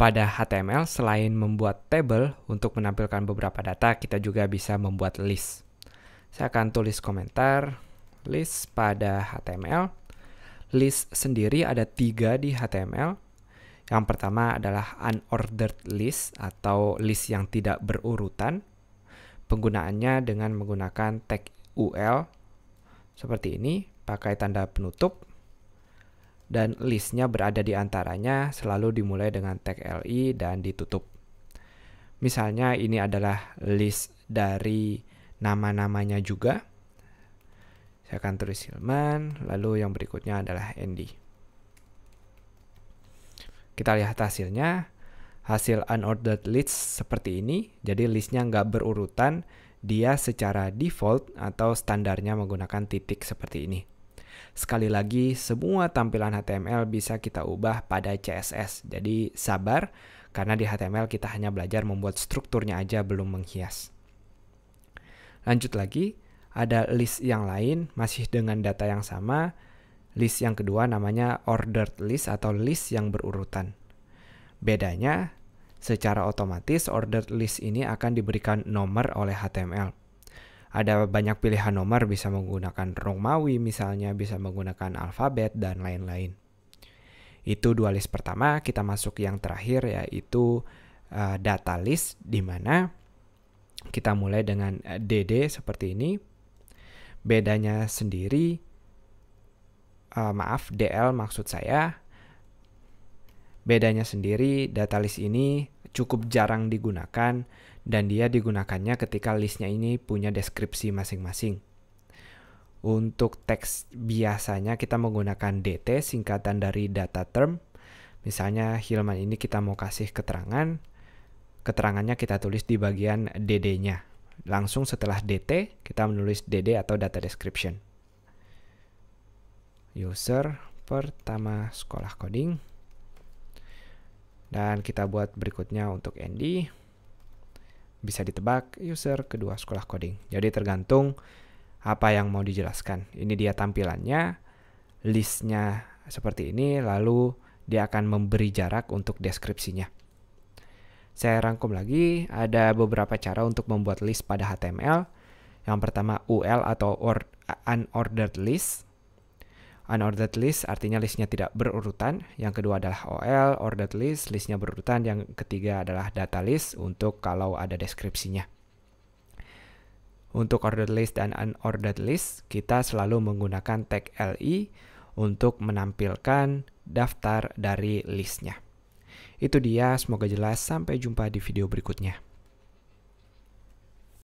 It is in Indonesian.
Pada HTML, selain membuat table untuk menampilkan beberapa data, kita juga bisa membuat list. Saya akan tulis komentar list pada HTML. List sendiri ada tiga di HTML. Yang pertama adalah unordered list atau list yang tidak berurutan. Penggunaannya dengan menggunakan tag UL seperti ini, pakai tanda penutup dan listnya berada di antaranya selalu dimulai dengan tag li dan ditutup. Misalnya ini adalah list dari nama-namanya juga. Saya akan tulis Hilman, lalu yang berikutnya adalah Andy. Kita lihat hasilnya. Hasil unordered list seperti ini, jadi listnya nggak berurutan, dia secara default atau standarnya menggunakan titik seperti ini. Sekali lagi, semua tampilan HTML bisa kita ubah pada CSS. Jadi sabar, karena di HTML kita hanya belajar membuat strukturnya aja belum menghias. Lanjut lagi, ada list yang lain masih dengan data yang sama. List yang kedua namanya ordered list atau list yang berurutan. Bedanya, secara otomatis ordered list ini akan diberikan nomor oleh HTML ada banyak pilihan nomor bisa menggunakan Romawi misalnya, bisa menggunakan alfabet dan lain-lain. Itu dua list pertama, kita masuk yang terakhir yaitu uh, data list di mana kita mulai dengan DD eh, seperti ini. Bedanya sendiri uh, maaf DL maksud saya Bedanya sendiri, data list ini cukup jarang digunakan dan dia digunakannya ketika listnya ini punya deskripsi masing-masing. Untuk teks biasanya kita menggunakan DT singkatan dari data term. Misalnya Hilman ini kita mau kasih keterangan, keterangannya kita tulis di bagian DD-nya. Langsung setelah DT kita menulis DD atau data description. User pertama sekolah coding dan kita buat berikutnya untuk Andy. Bisa ditebak user kedua sekolah coding. Jadi tergantung apa yang mau dijelaskan. Ini dia tampilannya, listnya seperti ini, lalu dia akan memberi jarak untuk deskripsinya. Saya rangkum lagi, ada beberapa cara untuk membuat list pada HTML. Yang pertama UL atau unordered list unordered list artinya listnya tidak berurutan. Yang kedua adalah OL, ordered list, listnya berurutan. Yang ketiga adalah data list untuk kalau ada deskripsinya. Untuk ordered list dan unordered list, kita selalu menggunakan tag LI untuk menampilkan daftar dari listnya. Itu dia, semoga jelas. Sampai jumpa di video berikutnya.